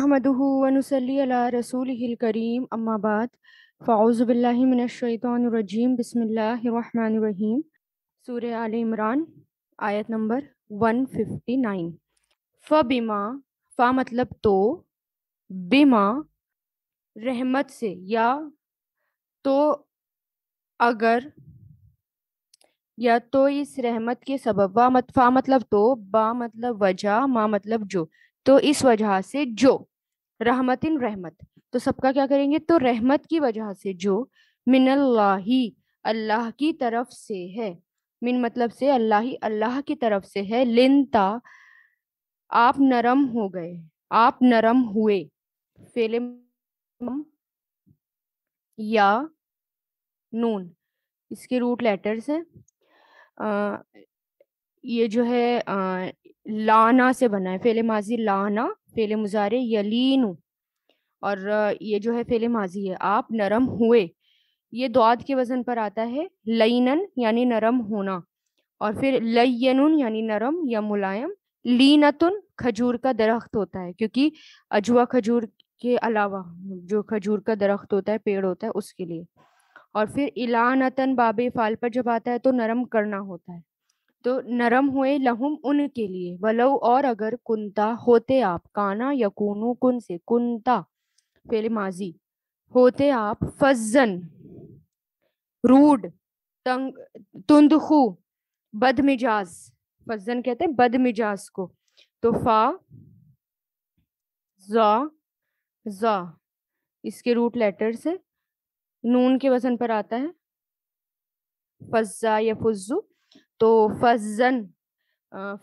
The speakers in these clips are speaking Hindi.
नहमदूनसली रसूल करीम अम्माबाद फ़ाउज़बिल्लिमिनशैतरजीम बसमीम सूर आल इमरान आयत नंबर फ़ फ़बिमा फ़ा मतलब तो बिमा रहमत से या तो अगर या तो इस रहमत के सबब वा मत फा मतलब तो बा मतलब वजह माँ मतलब जो तो इस वजह से जो रहमत इन रहमत तो सबका क्या करेंगे तो रहमत की वजह से जो मिनल्लाही अल्लाह की तरफ से है मिन मतलब से अल्लाह ही अल्लाह की तरफ से है लिनता आप नरम हो गए आप नरम हुए फेले या नून इसके रूट लेटर्स हैं ये जो है आ, लाना से बना है फेले माजी लाना फेले मुजारे यलीन और ये जो है फेले माजी है आप नरम हुए ये दुआद के वजन पर आता है लईनन यानी नरम होना और फिर लयनुन यानी नरम या मुलायम लीनतुन खजूर का दरख्त होता है क्योंकि अजुआ खजूर के अलावा जो खजूर का दरख्त होता है पेड़ होता है उसके लिए और फिर इलानतन बाबे फाल पर जब आता है तो नरम करना होता है तो नरम हुए लहुम उनके लिए वलव और अगर कुंता होते आप काना यकूनु कुन से कुंता फेल माजी होते आप फजन रूड तंग तुंदखू बदमिजाज फजन कहते हैं बदमिजाज को तो फा जा जा इसके रूट लेटर से नून के वजन पर आता है फज्जा या फुजू तो फजन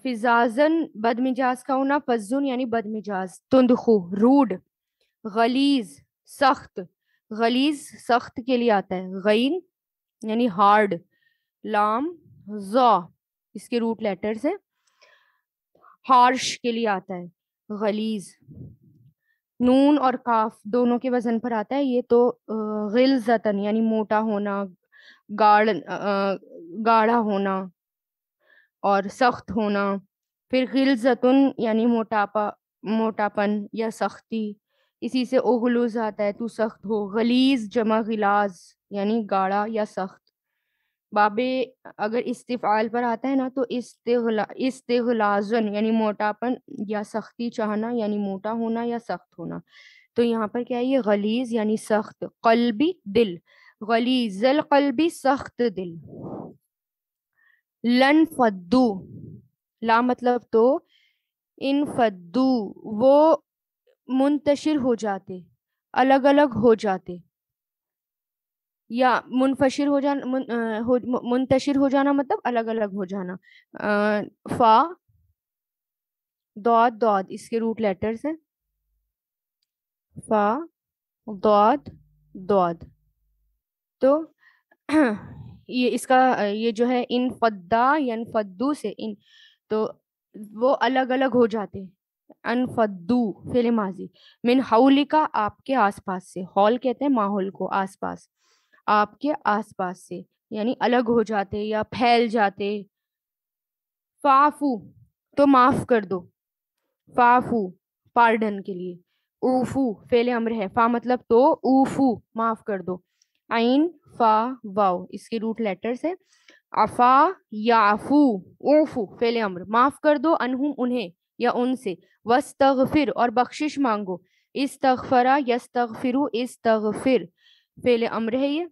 फिजाजन बदमिजाज का होना फजुन यानी बदमिजाज तुंदु रूड गलीज सख्त गलीज सख्त के लिए आता है गैन यानी हार्ड लाम जौ इसके रूट लेटर्स है हार्श के लिए आता है गलीज नून और काफ दोनों के वजन पर आता है ये तो गिल जतन यानी मोटा होना गाढ़ गाढ़ा होना और सख्त होना फिर गिलजतन यानी मोटापा मोटापन या सख्ती इसी से ओगलूज आता है तू सख्त हो गलीज जमा गिलाज यानी गाढ़ा या सख्त बाबे अगर इस्तेफाल पर आता है ना तो इस्तेगला इस्तेगलाजन यानी मोटापन या सख्ती चाहना यानी मोटा होना या सख्त होना तो यहाँ पर क्या है ये गलीज यानी सख्त कल्बी दिल गलीजल कल्बी सख्त दिल लन फद्दू ला मतलब तो इन फद्दू वो मुंतशिर हो जाते अलग अलग हो जाते या मुनफशिर हो जाना मुन, आ, हो, मुंतशिर हो जाना मतलब अलग अलग हो जाना आ, फा दौद दौद इसके रूट लेटर्स हैं फा दौद दौद तो ये इसका ये जो है इन फद्दा यन फद्दू से इन तो वो अलग अलग हो जाते हैं फद्दू फेले माजी मिन हाउलिका आपके आसपास से हॉल कहते हैं माहौल को आसपास आपके आसपास से यानी अलग हो जाते या फैल जाते फाफू तो माफ कर दो फाफू पार्डन के लिए ऊफू फेले अम्र है फा मतलब तो ऊफू माफ कर दो आइन फा वाओ इसके रूट लेटर्स है अफा याफू ओफू फेले अम्र माफ कर दो अनहुम उन्हें या उनसे वस्तगफिर और बख्शिश मांगो इस तगफरा यस तगफिरु इस तगफिर फेले अम्र है ये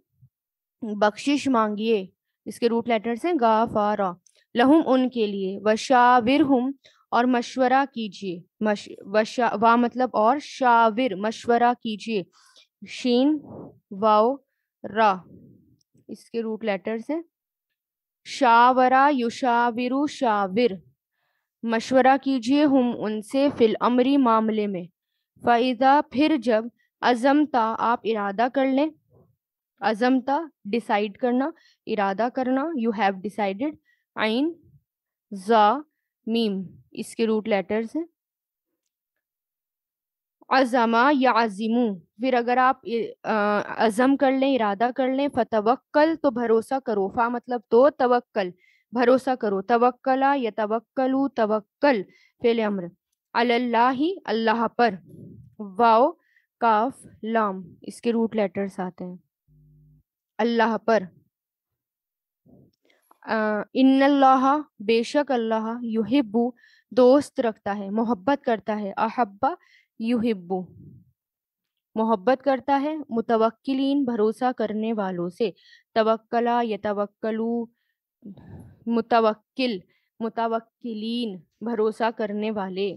बख्शिश मांगिए इसके रूट लेटर्स हैं रा लहुम उनके लिए वशाविर हम और मशवरा कीजिए मश वशा वा मतलब और शाविर मशवरा कीजिए शीन वाओ र इसके रूट लेटर्स हैं शावरा युशाविरु शाविर मशवरा कीजिए हम उनसे फिल अमरी मामले में फ़ैज़ा फिर जब अज़मता आप इरादा कर लें अज़मता डिसाइड करना इरादा करना यू हैव डिसाइडेड आइन जा मीम इसके रूट लेटर्स हैं अज़मा या अजीमू फिर अगर आप अज़म कर लें इरादा कर लें फतवक्कल तो भरोसा करो फा मतलब तो तवक्ल भरोसा करो तवक्कला या तवक्लू तवक्ल फेल अम्र अल्लाह अल्लाह पर वाओ काफ लाम इसके रूट लेटर्स आते हैं अल्लाह पर इन्नल्लाह बेशक अल्लाह युहिब्बू दोस्त रखता है मोहब्बत करता है अहब्बा युहिब्बू मोहब्बत करता है मुतवक्किलीन भरोसा करने वालों से तवक्कला यतवक्कलू मुतवक्किल मुतवक्किलीन भरोसा करने वाले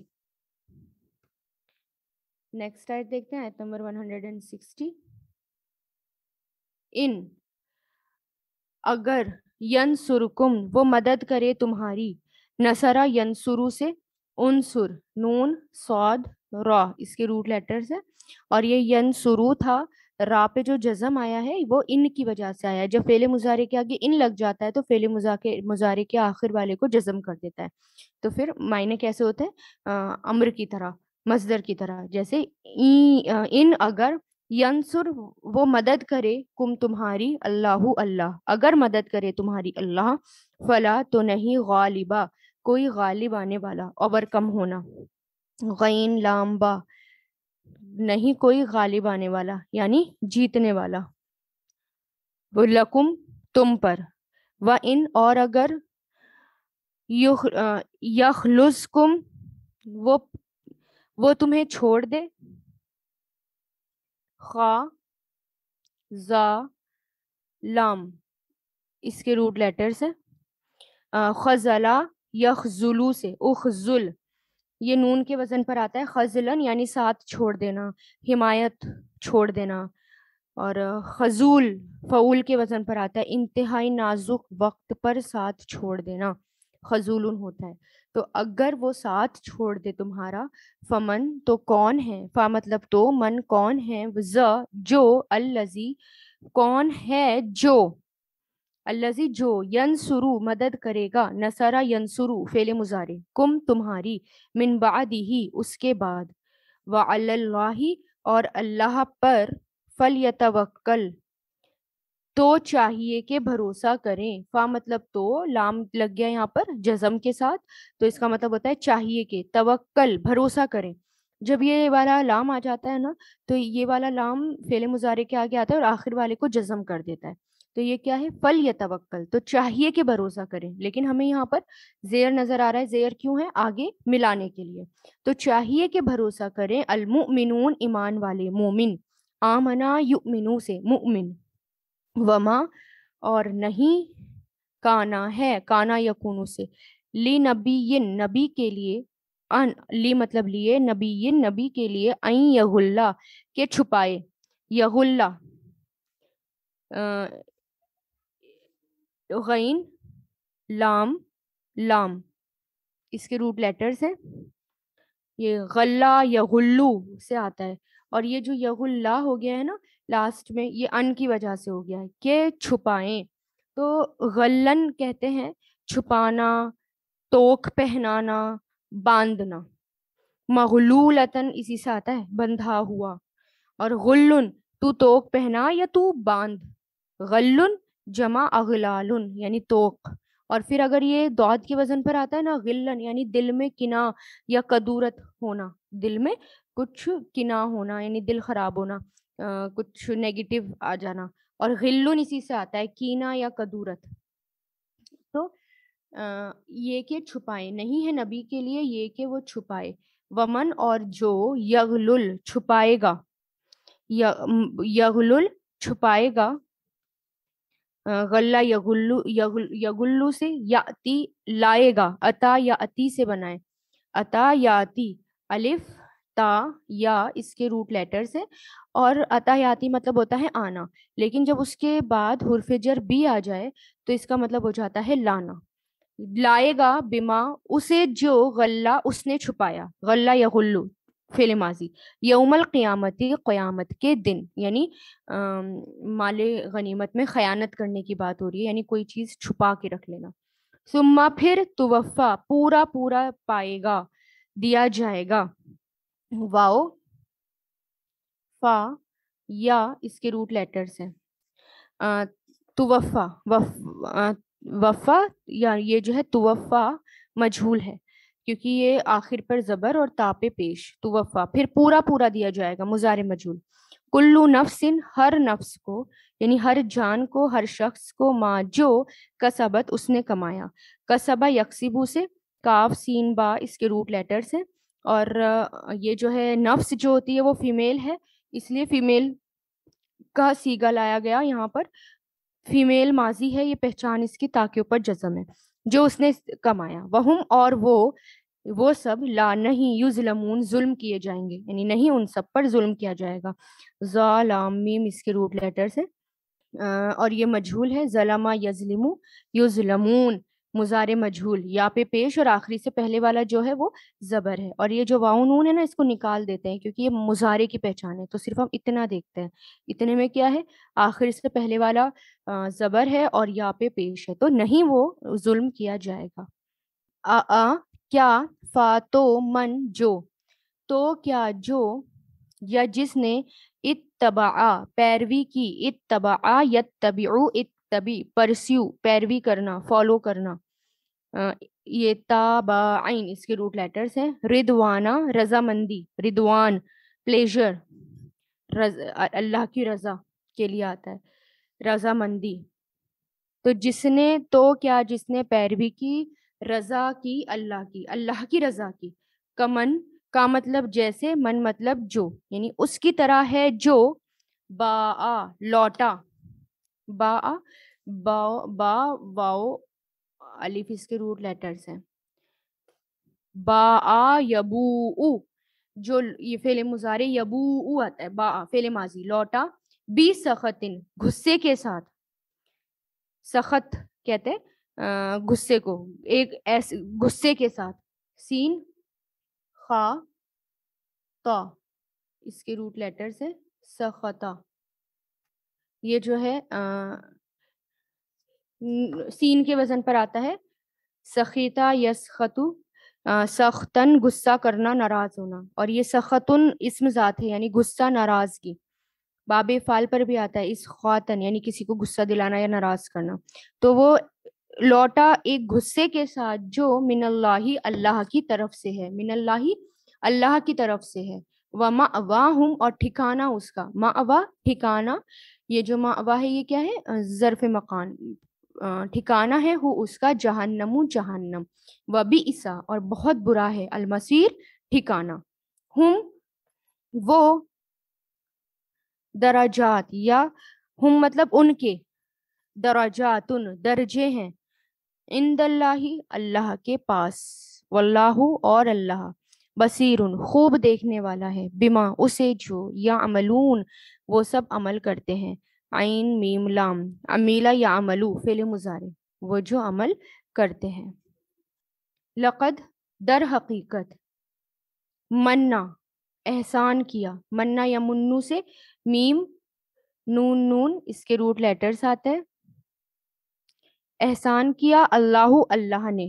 नेक्स्ट आयत देखते हैं आयत नंबर 160 इन अगर सुरकुम वो मदद करे तुम्हारी नसरा यनसुरु से उनसुर नून सौद रॉ इसके रूट लेटर्स है और ये यन शुरू था रा पे जो जजम आया है वो इन की वजह से आया है जब फेले मुजारे के आगे इन लग जाता है तो फेले मुजाके मुजारे के आखिर वाले को जजम कर देता है तो फिर मायने कैसे होते हैं अम्र की तरह मजदर की तरह जैसे इन अगर यंसुर वो मदद करे कुम तुम्हारी अल्लाह अल्लाह अगर मदद करे तुम्हारी अल्लाह फला तो नहीं गालिबा कोई गालिब आने वाला ओवरकम होना गैन लाम्बा नहीं कोई गालिब आने वाला यानी जीतने वाला वो लकुम तुम पर व इन और अगर यखलुसकुम वो वो तुम्हें छोड़ दे खा जा लाम इसके रूट लेटर्स है खजला यखजुलू से उखजुल ये नून के वजन पर आता है खजलन यानी साथ छोड़ देना हिमायत छोड़ देना और खजूल फ़ूल के वज़न पर आता है इंतहाई नाजुक वक्त पर साथ छोड़ देना खजूलन होता है तो अगर वो साथ छोड़ दे तुम्हारा फमन तो कौन है फा मतलब तो मन कौन है ज जो अल्लजी कौन है जो अल्लाजी जो यंसुरु मदद करेगा नसरा यंसुरु फेले मुजारे कुम तुम्हारी मिन बादी ही उसके बाद व अल्लाही और अल्लाह पर फल यतवक्ल तो चाहिए के भरोसा करें फा मतलब तो लाम लग गया यहाँ पर जजम के साथ तो इसका मतलब होता है चाहिए के तवक्ल भरोसा करें जब ये वाला लाम आ जाता है ना तो ये वाला लाम फेले मुजारे के आगे आता है और आखिर वाले को जजम कर देता है तो ये क्या है फल या तवक्कल तो चाहिए कि भरोसा करें लेकिन हमें यहाँ पर जेयर नजर आ रहा है जेयर क्यों है आगे मिलाने के लिए तो चाहिए कि भरोसा करें अलमुमिनून ईमान वाले मोमिन आमना युमिनू से मुमिन वमा और नहीं काना है काना यकूनू से ली नबी ये नबी के लिए अन ली मतलब लिए नबी ये नबी के लिए अई यहुल्ला के छुपाए यहुल्ला गैन लाम लाम इसके रूट लेटर्स हैं ये गल्ला या गुल्लू से आता है और ये जो यगुल्ला हो गया है ना लास्ट में ये अन की वजह से हो गया है के छुपाएं तो गल्लन कहते हैं छुपाना तोक पहनाना बांधना मगलूलतन इसी से आता है बंधा हुआ और गुल्लुन तू तोक पहना या तू बांध गल्लुन जमा अगलाल यानी तोक और फिर अगर ये दौद के वजन पर आता है ना गिल्लन यानी दिल में किना या कदूरत होना दिल में कुछ किना होना यानी दिल खराब होना आ, कुछ नेगेटिव आ जाना और गिल्लुन इसी से आता है कीना या कदूरत तो आ, ये के छुपाए नहीं है नबी के लिए ये के वो छुपाए वमन और जो यगलुल छुपाएगा यगलुल छुपाएगा गल्ला यगुल्लू यगुल्लू से या अति लाएगा अता या अति से बनाए अता या अति अलिफ ता या इसके रूट लेटर्स हैं और अतायाती मतलब होता है आना लेकिन जब उसके बाद हुरफिजर बी आ जाए तो इसका मतलब हो जाता है लाना लाएगा बिमा उसे जो गल्ला उसने छुपाया गल्ला या गुल्लू फेले माजी यमल क़यामती क़यामत के दिन यानी माल गनीमत में ख़यानत करने की बात हो रही है यानी कोई चीज़ छुपा के रख लेना सुम्मा फिर तोफ़ा पूरा पूरा पाएगा दिया जाएगा वाओ फा या इसके रूट लेटर्स हैं तोफ़ा वफ, वफ़ा या ये जो है तोफ़ा मजहूल है क्योंकि ये आखिर पर जबर और तापे पेश तो वफा फिर पूरा पूरा दिया जाएगा मुजार मजूल कुल्लू नफ्सिन हर नफ्स को यानी हर जान को हर शख्स को माँ जो कसबत उसने कमाया कसबा यकसीबू से काफ सीन बा इसके रूट लेटर से और ये जो है नफ्स जो होती है वो फीमेल है इसलिए फीमेल का सीगा लाया गया यहाँ पर फीमेल माजी है ये पहचान इसकी ताकि ऊपर जजम है जो उसने कमाया वहम और वो वो सब ला नहीं यूजलमून जुल्म किए जाएंगे यानी नहीं उन सब पर जुल्म किया जाएगा जालामीम इसके रूट लेटर से और ये मजहूल है जलामा यजलिमू युजलमून मुजारे मजहूल या पे पेश और आखिरी से पहले वाला जो है वो ज़बर है और ये जो वाउनून है ना इसको निकाल देते हैं क्योंकि ये मुजारे की पहचान है तो सिर्फ हम इतना देखते हैं इतने में क्या है आखिर से पहले वाला ज़बर है और या पे पेश है तो नहीं वो जुल्म किया जाएगा आ, आ क्या फा तो मन जो तो क्या जो या जिसने इतबा पैरवी की इत्तबा इत तबी परस्यू पैरवी करना फॉलो करना ये ताबाइन इसके रूट लेटर्स हैं रिदवाना रजामंदी रिदवान प्लेजर रज, अल्लाह की रजा के लिए आता है रजामंदी तो जिसने तो क्या जिसने पैरवी की रज़ा की अल्लाह की अल्लाह की रज़ा की कमन का मतलब जैसे मन मतलब जो यानी उसकी तरह है जो बा आ लौटा बा आ बा बा वाओ अलिफ इसके रूट लेटर्स हैं बा आ यबू उ जो ये फेले मुजारे यबू उ आता है बा फेले माजी लौटा बी सखतिन गुस्से के साथ सखत कहते हैं गुस्से को एक ऐसे गुस्से के साथ सीन खा तो इसके रूट लेटर्स है सखता ये जो है आ, सीन के वजन पर आता है सखीता खतु सख्तन गुस्सा करना नाराज होना और ये सखतुन इसम ज़ात है यानी गुस्सा नाराज की बाबे फाल पर भी आता है इस खातन यानी किसी को गुस्सा दिलाना या नाराज करना तो वो लौटा एक गुस्से के साथ जो मिनल्लाही अल्लाह की तरफ से है मिनल्लाही अल्लाह की तरफ से है व मावा हूँ और ठिकाना उसका मावा ठिकाना ये जो मावा है ये क्या है ज़रफ़ मकान ठिकाना है हो उसका जहन्नम जहन्नम व भी ईसा और बहुत बुरा है अलमसीर ठिकाना हम वो दराजात या हम मतलब उनके दराजात उन दर्जे हैं इंदल्लाही अल्लाह के पास वल्लाहु और अल्लाह बसीर खूब देखने वाला है बिमा उसे जो या अमलून वो सब अमल करते हैं आइन मीम लाम अमीला या अमलू फेल मुजारे वो जो अमल करते हैं लकद दर हकीकत मन्ना एहसान किया मन्ना या मुन्नू से मीम नून नून इसके रूट लेटर्स आते हैं एहसान किया अल्लाह अल्लाह ने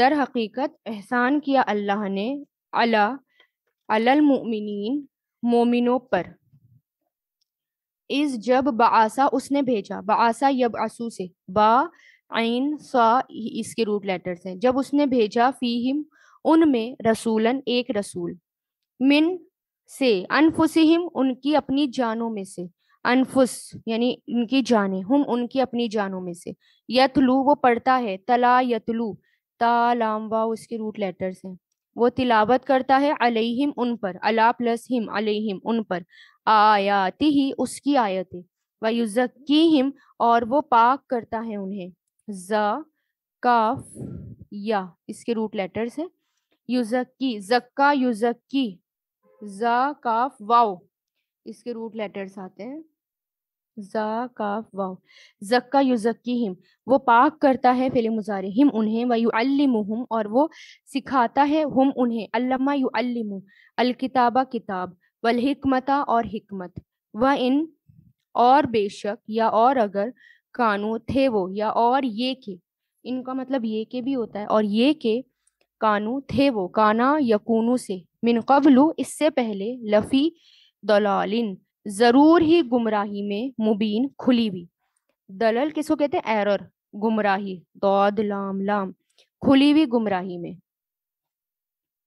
दर हकीकत एहसान किया अल्लाह ने अला अलमिन मोमिनों पर इस जब बासा उसने भेजा बासा यब आसू से बा सा इसके रूट लेटर्स हैं जब उसने भेजा फ़ीहिम उनमें रसूलन एक रसूल मिन से अनफुसिम उनकी अपनी जानों में से अनफुस यानी इनकी जाने हम उनकी अपनी जानों में से यतलू वो पढ़ता है तला यतलू ता लामवा उसके रूट लेटर्स हैं वो तिलावत करता है अलहिम उन पर अला प्लस हिम अलहिम उन पर आयाति ही उसकी आयतें वयुजक्की हिम और वो पाक करता है उन्हें ज काफ या इसके रूट लेटर्स हैं युजक्की जक्का युजक्की ज काफ वाओ इसके रूट लेटर्स आते हैं वाव जक्का हिम वो पाक करता है फिल मुजारे हिम उन्हें व युअल्लिमुहुम और वो सिखाता है हम उन्हें यू युअल्लिमु अलकिताबा किताब वल हिकमता और हिकमत व इन और बेशक या और अगर कानू थे वो या और ये के इनका मतलब ये के भी होता है और ये के कानू थे वो काना यकूनू से मिन कबलू इससे पहले लफ़ी दलालिन जरूर ही गुमराही में मुबीन खुली हुई दलल किसको कहते हैं एरर गुमराही दौद लाम लाम खुली हुई गुमराही में